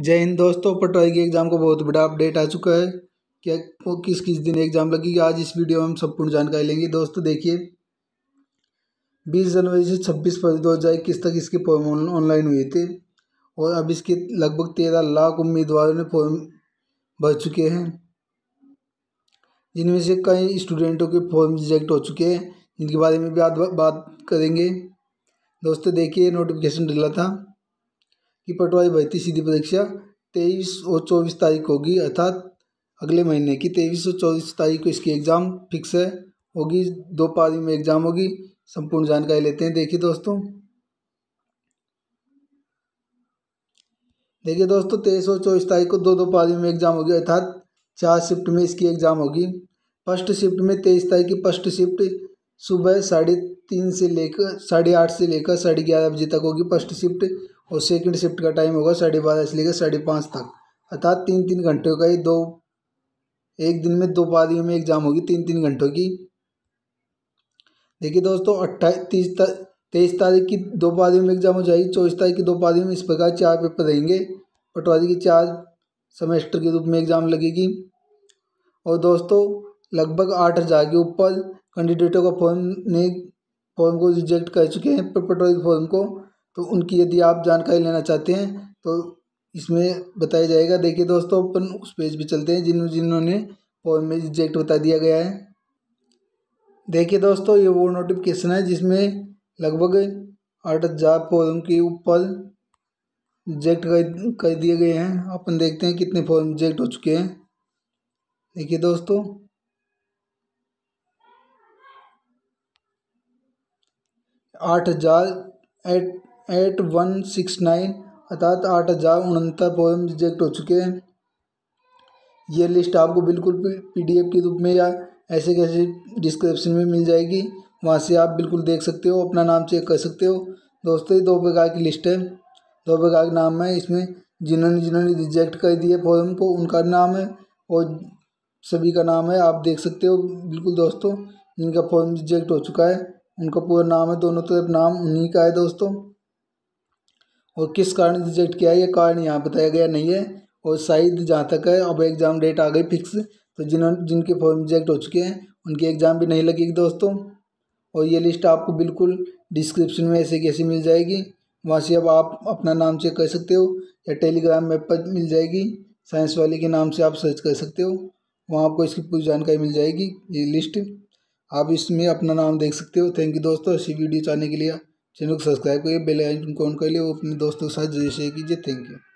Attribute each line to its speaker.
Speaker 1: जय हिंद दोस्तों पटवारी के एग्ज़ाम का बहुत बड़ा अपडेट आ चुका है क्या वो किस किस दिन एग्ज़ाम लगेगी आज इस वीडियो में हम संपूर्ण जानकारी लेंगे दोस्तों देखिए 20 जनवरी से 26 फरवरी दो हज़ार इक्कीस तक इसके फॉर्म ऑनलाइन हुए थे और अब इसके लगभग तेरह लाख उम्मीदवारों ने फॉर्म भर चुके हैं जिनमें से कई स्टूडेंटों के फॉर्म रिजेक्ट हो चुके हैं जिनके बारे में भी आज बात करेंगे दोस्तों देखिए नोटिफिकेशन डला था की पटवारी भर्ती सीधी परीक्षा तेईस और चौबीस तारीख होगी अर्थात अगले महीने की तेईस और चौबीस तारीख को इसकी एग्ज़ाम फिक्स है होगी दो पारी में एग्ज़ाम होगी संपूर्ण जानकारी लेते हैं देखिए दोस्तों देखिए दोस्तों तेईस और चौबीस तारीख को दो दो पारी में एग्ज़ाम होगी अर्थात चार शिफ्ट में इसकी एग्ज़ाम होगी फर्स्ट शिफ्ट में तेईस तारीख की फर्स्ट शिफ्ट सुबह साढ़े तीन से लेकर साढ़े आठ से लेकर साढ़े ग्यारह बजे तक होगी फर्स्ट शिफ्ट और सेकेंड शिफ्ट का टाइम होगा साढ़े बारह से लेकर साढ़े पाँच तक अर्थात तीन तीन घंटों का ही दो एक दिन में दो पारियों में एग्ज़ाम होगी तीन तीन घंटों की देखिए दोस्तों अट्ठाईस तीस तेईस तारीख की दो पारियों में एग्ज़ाम हो जाएगी चौबीस तारीख की दो पारियों में इस प्रकार चार पेपर रहेंगे पटवारी की चार सेमेस्टर के रूप में एग्ज़ाम लगेगी और दोस्तों लगभग आठ हज़ार के ऊपर कैंडिडेटों का फॉर्म ने फॉर्म को रिजेक्ट कर चुके हैं पटवारी फॉर्म को तो उनकी यदि आप जानकारी लेना चाहते हैं तो इसमें बताया जाएगा देखिए दोस्तों अपन उस पेज पर चलते हैं जिन जिन्होंने फॉर्म में रिजेक्ट बता दिया गया है देखिए दोस्तों ये वो नोटिफिकेशन है जिसमें लगभग आठ हजार फॉर्म के ऊपर रिजेक्ट कर कर दिए गए हैं अपन देखते हैं कितने फॉर्म रिजेक्ट हो चुके हैं देखिए दोस्तों आठ हजार eight eight one six nine अर्थात आठ हज़ार उनहत्तर पोएम रिजेक्ट हो चुके हैं ये लिस्ट आपको बिल्कुल पी के रूप में या ऐसे कैसे डिस्क्रिप्शन में मिल जाएगी वहाँ से आप बिल्कुल देख सकते हो अपना नाम चेक कर सकते हो दोस्तों ये दो प्रकार की लिस्ट है दो प्रकार के नाम है इसमें जिन्होंने जिन्होंने रिजेक्ट कर दिए फॉर्म को उनका नाम है और सभी का नाम है आप देख सकते हो बिल्कुल दोस्तों जिनका फॉर्म रिजेक्ट हो चुका है उनका पूरा नाम है दोनों तरफ नाम उन्हीं का है दोस्तों और किस कारण रिजेक्ट किया ये कारण यहाँ बताया गया नहीं है और शायद जहाँ तक है अब एग्ज़ाम डेट आ गई फिक्स तो जिन्होंने जिनके फॉर्म रिजेक्ट हो चुके हैं उनकी एग्ज़ाम भी नहीं लगेगी दोस्तों और ये लिस्ट आपको बिल्कुल डिस्क्रिप्शन में ऐसे कैसे मिल जाएगी वहाँ से अब आप अपना नाम चेक कर सकते हो या टेलीग्राम मैप पर मिल जाएगी साइंस वाले के नाम से आप सर्च कर सकते हो वहाँ आपको इसकी पूरी जानकारी मिल जाएगी ये लिस्ट आप इसमें अपना नाम देख सकते हो थैंक यू दोस्तों ऐसी वीडियो चाहने के लिए चैनल को सब्सक्राइब करिए बेल आइकन को ऑन कर लिए वो अपने दोस्तों के साथ जय शेयर कीजिए थैंक यू